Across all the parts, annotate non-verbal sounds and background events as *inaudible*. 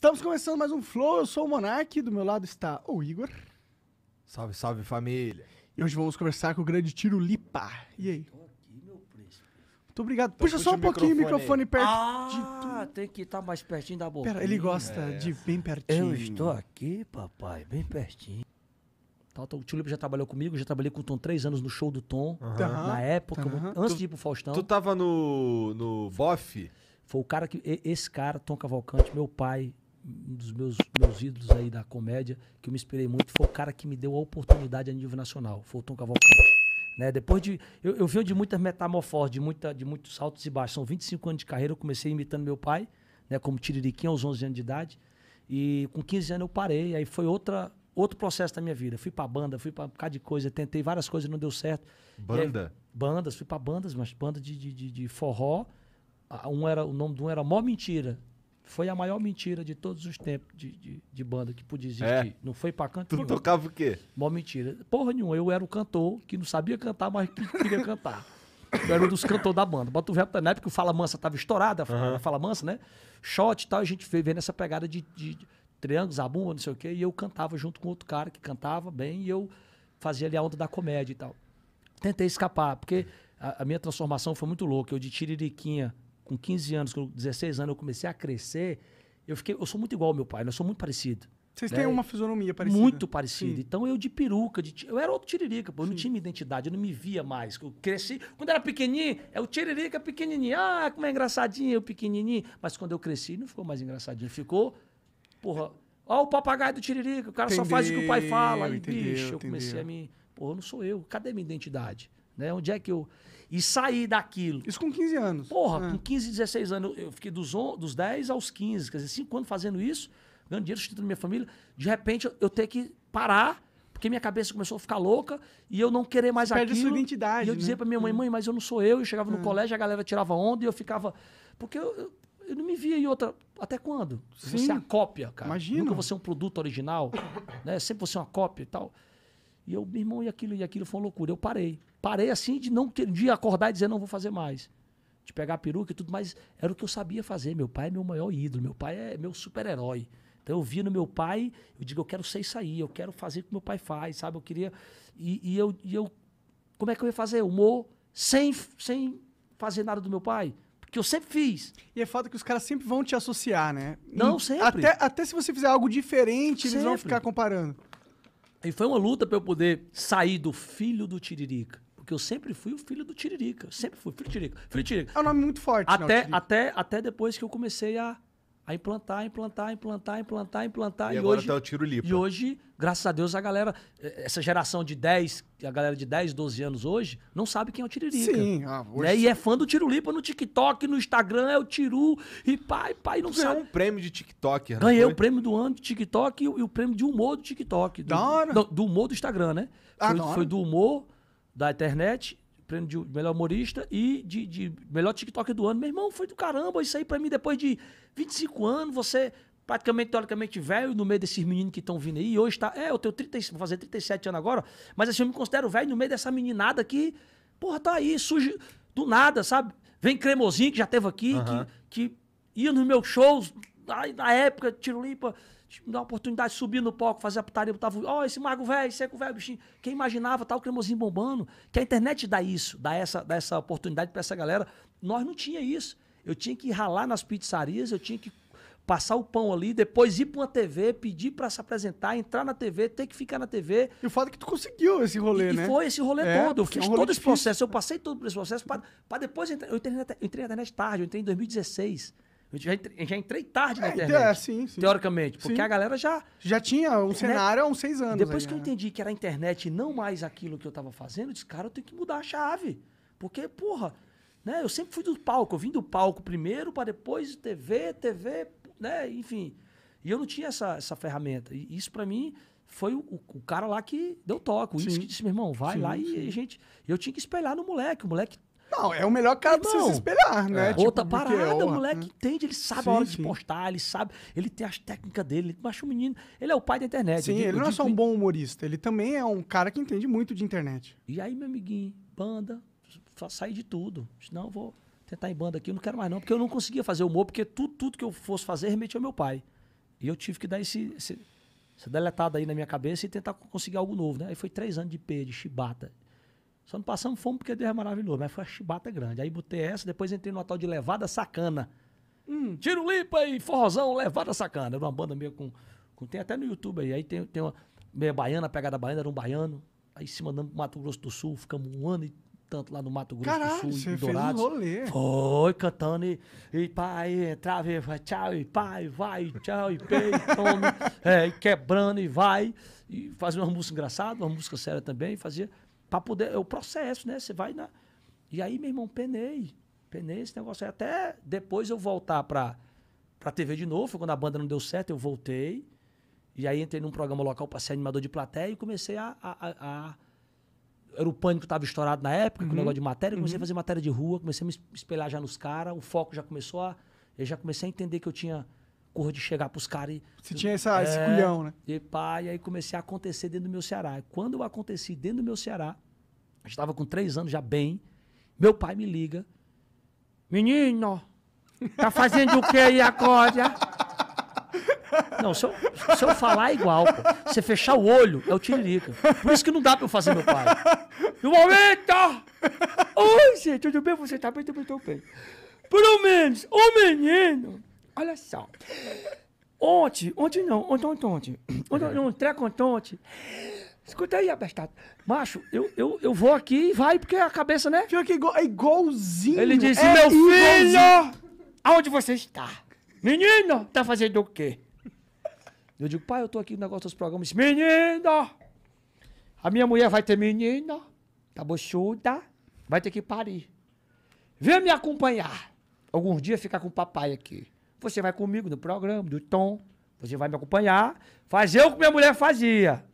Estamos começando mais um Flow, eu sou o Monark, do meu lado está o Igor. Salve, salve família. E hoje vamos conversar com o grande Tiro Lipa. E aí? Tô aqui, meu príncipe. Muito obrigado. Então puxa só um pouquinho microfone o microfone perto ah, de tu. tem que estar tá mais pertinho da boca. Pera, ele gosta é. de bem pertinho. Eu estou aqui, papai, bem pertinho. Tá, então o Tio Lipa já trabalhou comigo, já trabalhei com o Tom três anos no show do Tom. Na época, antes tu, de ir pro Faustão. Tu tava no, no BOF? Foi o cara que. Esse cara, Tom Cavalcante, meu pai, um dos meus, meus ídolos aí da comédia, que eu me inspirei muito, foi o cara que me deu a oportunidade a nível nacional, foi o Tom Cavalcante. Né? Depois de. Eu, eu venho de muitas metamorfoses, de, muita, de muitos altos e baixos. São 25 anos de carreira, eu comecei imitando meu pai, né, como Tiririquim, aos 11 anos de idade. E com 15 anos eu parei, aí foi outra, outro processo da minha vida. Fui pra banda, fui pra um bocado de coisa, tentei várias coisas não deu certo. Banda? Aí, é, bandas, fui pra bandas, mas banda de, de, de, de forró. Um era, o nome de um era Mó Mentira. Foi a maior mentira de todos os tempos de, de, de banda que podia existir. É? Não foi pra canto Tu nenhum. tocava o quê? Mó mentira. Porra nenhuma. Eu era o cantor que não sabia cantar, mas que queria cantar. Eu era um dos cantores da banda. Bota o velho, na época o Fala Mansa tava estourada, uhum. Fala Mansa, né? Shot e tal, a gente veio vendo essa pegada de, de, de triângulos, não sei o quê. E eu cantava junto com outro cara que cantava bem e eu fazia ali a onda da comédia e tal. Tentei escapar, porque a, a minha transformação foi muito louca. Eu de tiririquinha com 15 anos, com 16 anos, eu comecei a crescer, eu fiquei, eu sou muito igual ao meu pai, nós né? somos muito parecidos. Vocês né? têm uma fisionomia parecida. Muito parecida. Sim. Então eu de peruca, de, eu era outro tiririca, pô, eu Sim. não tinha identidade, eu não me via mais. Eu cresci, quando era pequenininho, é o tiririca pequenininho. Ah, como é engraçadinho, eu pequenininho. Mas quando eu cresci, não ficou mais engraçadinho, ficou, porra, ó o papagaio do tiririca, o cara só faz o que o pai fala. E, entendeu, bicho, eu comecei a me, porra, não sou eu, cadê minha identidade? Né? Onde é que eu. E sair daquilo. Isso com 15 anos. Porra, é. com 15, 16 anos. Eu fiquei dos, on... dos 10 aos 15, quer dizer, 5 anos fazendo isso, ganhando dinheiro, sustentando minha família. De repente, eu, ter que parar, porque minha cabeça começou a ficar louca e eu não querer mais Você aquilo. Perde sua identidade. E eu né? dizia pra minha mãe, mãe, mas eu não sou eu. Eu chegava é. no colégio, a galera tirava onda e eu ficava. Porque eu, eu eu não me via em outra. Até quando? Sim. Você é a cópia, cara. Imagina. Nunca você é um produto original, né? Sempre você é uma cópia e tal. E eu, meu irmão, e aquilo, e aquilo foi uma loucura. Eu parei parei assim de não de acordar e dizer não vou fazer mais. De pegar a peruca e tudo mais, era o que eu sabia fazer. Meu pai é meu maior ídolo, meu pai é meu super-herói. Então eu vi no meu pai, eu digo, eu quero ser isso aí, eu quero fazer o que meu pai faz, sabe? Eu queria. E, e, eu, e eu. Como é que eu ia fazer? Humor sem, sem fazer nada do meu pai? porque eu sempre fiz. E é fato que os caras sempre vão te associar, né? Não, sempre. Até, até se você fizer algo diferente, sempre. eles vão ficar comparando. E foi uma luta para eu poder sair do filho do Tiririca porque eu sempre fui o filho do Tiririca. Eu sempre fui filho do Tiririca. Filho do Tiririca. É um nome muito forte, até, não, até, até depois que eu comecei a, a implantar, implantar, implantar, implantar, implantar. E, e agora hoje, tá o Tiro Lipa. E hoje, graças a Deus, a galera, eh, essa geração de 10, a galera de 10, 12 anos hoje, não sabe quem é o Tiririca. Sim. Ah, hoje... né? E é fã do Tirulipa no TikTok, no Instagram, é o Tiru, e pai, pai, não tu sabe. ganhou um prêmio de TikTok. Né, Ganhei foi? o prêmio do ano do TikTok e, o, e o prêmio de humor do TikTok. Do, da hora. Do, do humor do Instagram, né? Ah, foi, foi do humor da internet, prêmio de melhor humorista e de, de melhor TikTok do ano. Meu irmão, foi do caramba isso aí pra mim depois de 25 anos, você praticamente, teoricamente, velho no meio desses meninos que estão vindo aí. hoje tá. É, eu tenho 30, vou fazer 37 anos agora, mas assim, eu me considero velho no meio dessa meninada que, porra, tá aí, surge do nada, sabe? Vem cremosinho que já teve aqui, uhum. que, que ia nos meus shows, na época, tiro limpa me dar uma oportunidade de subir no palco, fazer a putaria, botava, ó, oh, esse mago velho, seco é velho, bichinho. Quem imaginava tal tá, cremosinho bombando, que a internet dá isso, dá essa, dá essa oportunidade para essa galera. Nós não tinha isso. Eu tinha que ralar nas pizzarias, eu tinha que passar o pão ali, depois ir pra uma TV, pedir para se apresentar, entrar na TV, ter que ficar na TV. E o fato é que tu conseguiu esse rolê, e, né? E foi esse rolê é, todo. Eu é fiz é um todo esse processo, eu passei todo esse processo para depois entrar. na, eu entrei na internet tarde, eu entrei em 2016. Eu já entrei, já entrei tarde na é, internet. É, sim, sim. Teoricamente. Porque sim. a galera já. Já tinha um cenário há uns seis anos. Depois aí, que eu né? entendi que era a internet e não mais aquilo que eu estava fazendo, eu disse, cara, eu tenho que mudar a chave. Porque, porra, né? Eu sempre fui do palco. Eu vim do palco primeiro para depois TV, TV, né? Enfim. E eu não tinha essa, essa ferramenta. E isso para mim foi o, o, cara lá que deu toque. O que disse, meu irmão, vai sim, lá sim. e a gente. Eu tinha que espelhar no moleque. O moleque não, é o melhor cara Irmão, pra você se espelhar, né? É. Tipo, Outra parada, é o moleque né? entende, ele sabe sim, a hora de postar, ele sabe, ele tem as técnicas dele, mas o menino, ele é o pai da internet. Sim, digo, ele não é só um bom humorista, ele também é um cara que entende muito de internet. E aí, meu amiguinho, banda, sair de tudo, senão eu vou tentar em banda aqui, eu não quero mais não, porque eu não conseguia fazer humor, porque tudo, tudo que eu fosse fazer remetia ao meu pai. E eu tive que dar esse, esse, essa deletada aí na minha cabeça e tentar conseguir algo novo, né? Aí foi três anos de P, de chibata, só não passamos fome porque Deus é maravilhoso, mas foi a chibata grande. Aí botei essa, depois entrei no tal de Levada Sacana. Hum, tiro limpa e forrozão, Levada Sacana. Era uma banda meio com, com. tem até no YouTube aí. Aí tem, tem uma meia baiana, pegada baiana, era um baiano. Aí se mandando pro Mato Grosso do Sul, ficamos um ano e tanto lá no Mato Grosso Caralho, do Sul, em Dourados. Fez um rolê. Foi cantando e, e pai, entrava vai, tchau, e pai, vai, tchau, e pei, *laughs* é, e quebrando e vai. E fazia uma música engraçada, uma música séria também, fazia para poder. É o processo, né? Você vai na. E aí, meu irmão, penei. Penei esse negócio aí. Até depois eu voltar pra, pra TV de novo. Foi quando a banda não deu certo, eu voltei. E aí entrei num programa local para ser animador de plateia e comecei a. a, a, a... Era o pânico que tava estourado na época, uhum. com o uhum. negócio de matéria. comecei uhum. a fazer matéria de rua, comecei a me espelhar já nos caras. O foco já começou a. Eu já comecei a entender que eu tinha cor de chegar pros caras e. Você tinha essa, é, esse culhão, né? E pá, e aí comecei a acontecer dentro do meu Ceará. E quando eu aconteci dentro do meu Ceará, eu estava com três anos já bem, meu pai me liga. Menino, tá fazendo o que aí agora? *laughs* Não, se eu, se eu falar é igual, pô. Você fechar o olho, é o tiririca. Por isso que não dá pra eu fazer meu pai. *laughs* No momento! Oi, gente, tudo bem? Você tá bem? Tudo bem, tudo bem. Pelo menos, o menino Olha só. Ontem, ontem não, ontem, ontem, ontem. Ontem, treco ontem, ontem. Escuta aí, abestado. Macho, eu, eu, eu vou aqui e vai, porque a cabeça, né? Fica que igual, é igualzinho. Ele disse, é meu filho, aonde você está? Menino, tá fazendo o quê? Eu digo, pai, eu tô aqui no negócio dos programas. Menino, a minha mulher vai ter menino, tá bochuda, vai ter que parir. Vem me acompanhar. Alguns dias ficar com o papai aqui. Você vai comigo no programa, do Tom. Você vai me acompanhar. Fazer o que minha mulher fazia.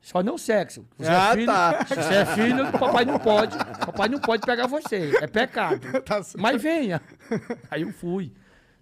Só não sexo. Você é ah, é filho, tá. Você é filho, papai não pode. Papai não pode pegar você. É pecado. *laughs* Tá Mas venha. Aí eu fui.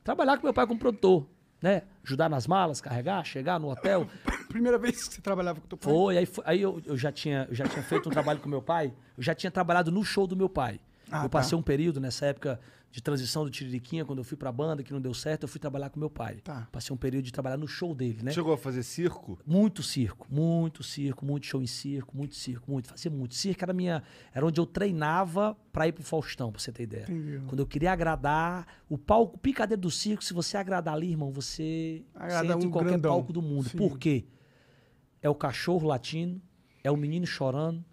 Trabalhar com meu pai como produtor, né? Ajudar nas malas, carregar, chegar no hotel. *laughs* Primeira vez que você trabalhava com teu pai? Foi. Aí, aí eu, eu, já tinha, eu já tinha feito um trabalho com meu pai. Eu já tinha trabalhado no show do meu pai. Ah, eu tá. passei tá. um período nessa época de transição do Tiririquinha, quando eu fui pra banda, que não deu certo, eu fui trabalhar com meu pai. Tá. Passei um período de trabalhar no show dele, né? Chegou a fazer circo? Muito circo, muito circo, muito show em circo, muito circo, muito. Fazia muito. Circo era minha. Era onde eu treinava pra ir pro Faustão, pra você ter ideia. Entendi. Quando eu queria agradar, o palco, picadeiro do circo, se você agradar ali, irmão, você Agrada senta um em qualquer grandão. palco do mundo. Sim. Por quê? É o cachorro latindo, é o menino chorando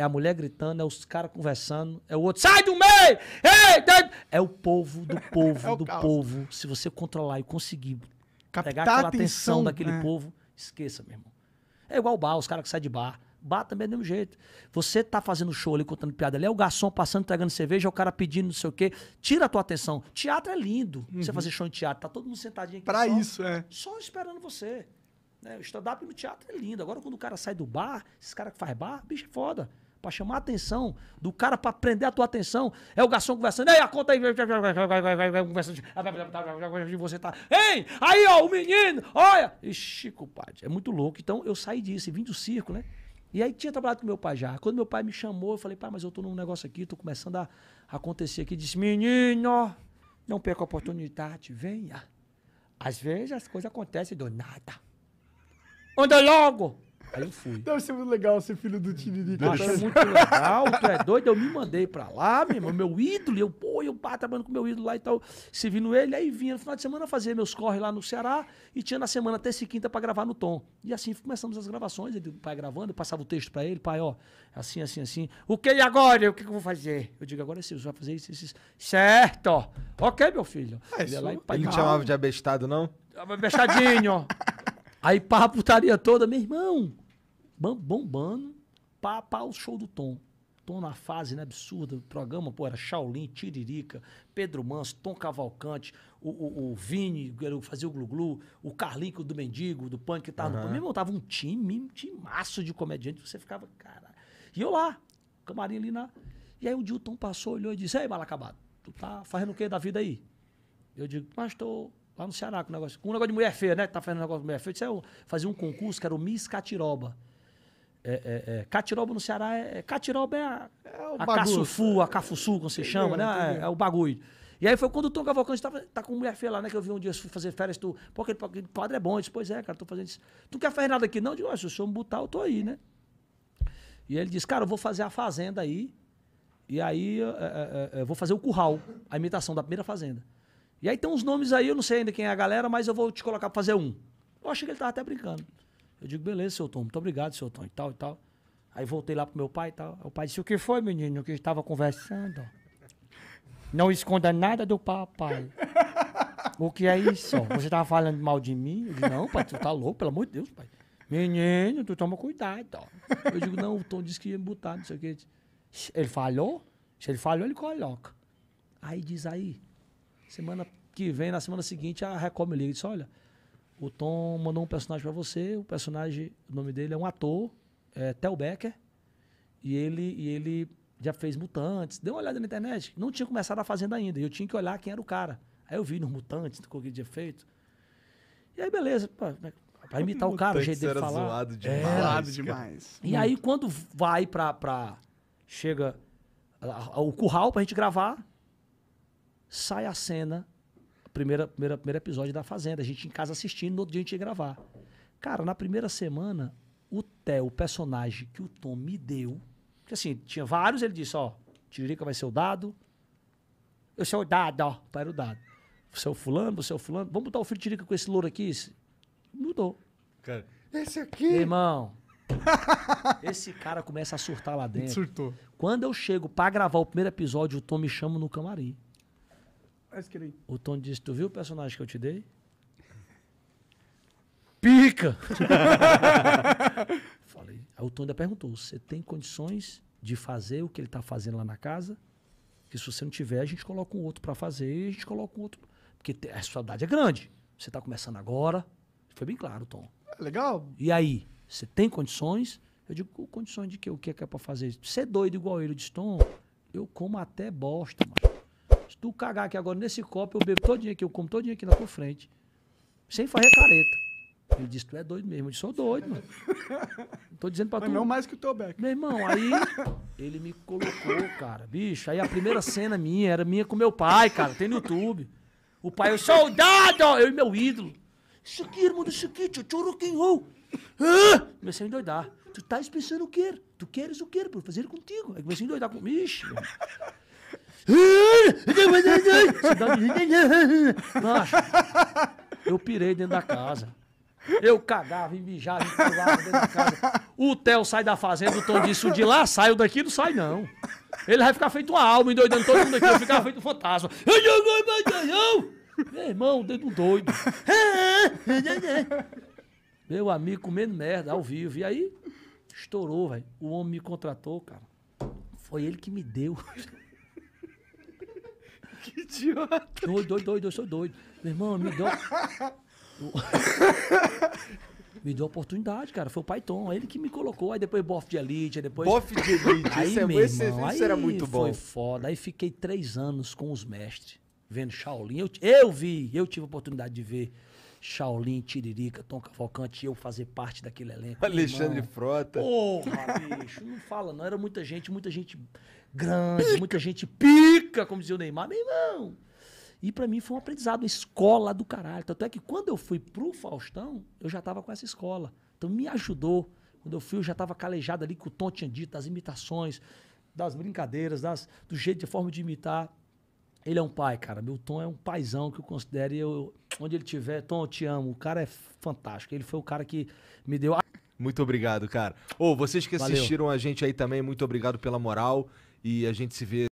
é a mulher gritando, é os caras conversando, é o outro, sai do meio! Ei, ei! É o povo do *laughs* é povo é do caos. povo. Se você controlar e conseguir Captar pegar aquela atenção, atenção daquele né? povo, esqueça, meu irmão. É igual o bar, os caras que saem de bar. Bar também é do mesmo jeito. Você tá fazendo show ali, contando piada ali, é o garçom passando, entregando cerveja, é o cara pedindo não sei o quê. Tira a tua atenção. Teatro é lindo. Uhum. Você fazer show em teatro, tá todo mundo sentadinho aqui. Pra só, isso, é. Só esperando você. Né? O stand-up no teatro é lindo. Agora, quando o cara sai do bar, esse cara que faz bar, bicho é foda. Pra chamar a atenção do cara, pra prender a tua atenção. É o garçom conversando. Ei, a conta aí. Conversando. Você tá. ei Aí, ó, o menino. Olha. Ixi, compadre. É muito louco. Então, eu saí disso. Vim do circo, né? E aí tinha trabalhado com meu pai já. Quando meu pai me chamou, eu falei, pai, mas eu tô num negócio aqui, tô começando a acontecer aqui. Disse, menino, não perca a oportunidade, venha. Às vezes as coisas acontecem do nada. Anda logo! Aí eu fui. Deve ser muito legal ser filho do Tiririca. Eu né? achei muito legal, tu é doido. Eu me mandei pra lá, meu irmão, meu ídolo. Eu, pô, eu pá, trabalhando com meu ídolo lá e tal, servindo ele. Aí vinha no final de semana fazer meus corre lá no Ceará e tinha na semana até se quinta pra gravar no Tom. E assim começamos as gravações. Ele, o pai gravando, eu passava o texto pra ele, pai, ó, assim, assim, assim. O que e agora? O que, que eu vou fazer? Eu digo, agora é seu, você vai fazer isso, isso, isso. Certo, Ok, meu filho. É, ele, lá, pai, ele não chamava de abestado, não? Abestadinho, ó. Aí pá, a putaria toda, meu irmão bombando para, para o show do Tom. Tom na fase né, absurda do programa, pô, era Shaolin, Tiririca, Pedro Manso, Tom Cavalcante, o, o, o Vini, que fazia o Glu-Glu, o Carlinho do Mendigo, do Punk, que tava uhum. no... Meu irmão, tava um time, um time massa de comediante, você ficava, cara... E eu lá, camarim ali na... E aí um dia o Tom passou, olhou e disse, Ei, mal acabado, tu tá fazendo o que da vida aí? Eu digo, mas tô lá no Ceará com um negócio, com um negócio de mulher feia, né? Tá fazendo um negócio de mulher feia. Eu disse, eu é fazia um concurso que era o Miss Catiroba. É, é, é, Catiroba no Ceará é. é Catiroba é a, é a caçufu, a cafuçu, como se chama, né? É, é o bagulho. E aí foi quando o Tom Cavalcante tava, tá com mulher feia lá, né? Que eu vi um dia fazer férias, tu. Pô, aquele, aquele padre é bom. Eu disse, pois é, cara, tô fazendo isso. Tu quer fazer nada aqui? Não, eu disse, ah, se o senhor me botar, eu tô aí, né? E ele disse, cara, eu vou fazer a fazenda aí. E aí eh, eh, eh, eu, vou fazer o curral, a imitação da primeira fazenda. E aí tem uns nomes aí, eu não sei ainda quem é a galera, mas eu vou te colocar pra fazer um. Eu achei que ele tava até brincando. Eu digo, beleza, seu Tom, muito obrigado, seu Tom, e tal, e tal. Aí voltei lá pro meu pai e tal. O pai disse, o que foi, menino, que estava conversando? Não esconda nada do papai. *laughs* O que é isso? Você tava falando mal de mim? Eu digo, não, pai, tu tá louco, pelo amor de Deus, pai. Menino, tu toma cuidado. Ó. Eu digo, não, o Tom disse que ia botar, não sei o quê. Ele falhou? Se ele falhou, ele coloca. Aí diz aí, semana que vem, na semana seguinte, a Record me liga e diz, olha, o Tom mandou um personagem para você. O personagem, o nome dele é um ator, é Tel Becker. E ele, e ele já fez Mutantes. Deu uma olhada na internet. Não tinha começado a Fazenda ainda. E eu tinha que olhar quem era o cara. Aí eu vi nos Mutantes, no Coquinho de Efeito. E aí, beleza. Pô, né, pra imitar o cara, o jeito dele falar. Zoado é. demais, é, zoado demais. E aí, quando vai pra... pra chega o curral pra gente gravar, sai a cena primeira, primeira, primeiro episódio da Fazenda. A gente em casa assistindo, no outro dia a gente ia gravar. Cara, na primeira semana, o Theo, o personagem que o Tom me deu, que assim, tinha vários, ele disse, ó, Tiririca vai ser o dado, eu sou o dado, ó, pai era o dado. Você é o fulano, você é o fulano, vamos botar o filho de Tiririca com esse louro aqui? Mudou. Cara, esse aqui... Irmão, *laughs* esse cara começa a surtar lá dentro. Surtou. Quando eu chego para gravar o primeiro episódio, o Tom me chama no camarim. Tá o Tom disse, tu viu o personagem que eu te dei? *laughs* Pica! *laughs* Falei. Aí o Tom ainda perguntou, você tem condições de fazer o que ele tá fazendo lá na casa? Que se você não tiver, a gente coloca um outro para fazer e a gente coloca um outro. Porque a saudade é grande. Você tá começando agora. Foi bem claro, Tom. É legal. E aí, você tem condições? Eu digo, condições de quê? O que é que é pra fazer? Você é doido igual ele, eu disse, Tom, eu como até bosta, mano. Se tu cagar aqui agora nesse copo, eu bebo todinho aqui, eu como todinho aqui na tua frente. Sem fazer careta. Ele disse, tu é doido mesmo. Eu disse, sou doido, mano. *laughs* Tô dizendo pra tu. não mais que o teu Meu irmão, aí ele me colocou, cara. Bicho, aí a primeira cena minha era minha com meu pai, cara. Tem no YouTube. O pai, eu soldado! Eu e meu ídolo. Isso aqui, irmão, isso aqui, tchutchuruquinhou. Comecei a endoidar. Tu tá estás pensando o quê? Tu queres o quê? Por fazer contigo. Aí comecei a endoidar comigo. Ixi, mano eu pirei dentro da casa. Eu cagava e mijava e dentro da casa. O Theo sai da fazenda, o Tom disse, o de lá sai, o daqui, não sai não. Ele vai ficar feito uma alma, endoidando todo mundo aqui, vai ficar feito um fantasma. Meu irmão, dedo doido. Meu amigo comendo merda ao vivo. E aí, estourou, velho. O homem me contratou, cara. Foi ele que me deu. Que idiota. Doido, doido, doido, eu sou doido. Meu irmão, me deu. *laughs* me deu a oportunidade, cara. Foi o Python, ele que me colocou. Aí depois Boff de Elite, aí depois. Boff de Elite, aí, esse, é- meu esse irmão, aí era muito bom. Foi foda. Aí fiquei três anos com os mestres, vendo Shaolin. Eu, eu vi, eu tive a oportunidade de ver Shaolin, Tiririca, Tom Cavalcante, eu fazer parte daquele elenco. Alexandre irmão. Frota. Porra, bicho, não fala, não. Era muita gente, muita gente grande, pica. muita gente pica pica, como dizia o Neymar, meu irmão. E para mim foi um aprendizado, uma escola do caralho. Tanto é que quando eu fui pro Faustão, eu já tava com essa escola. Então me ajudou. Quando eu fui, eu já tava calejado ali que o Tom tinha dito, das imitações, das brincadeiras, das, do jeito, de forma de imitar. Ele é um pai, cara. Meu Tom é um paizão que eu considero. E eu, onde ele tiver, Tom, eu te amo. O cara é fantástico. Ele foi o cara que me deu. A... Muito obrigado, cara. Ô, oh, vocês que Valeu. assistiram a gente aí também, muito obrigado pela moral. E a gente se vê.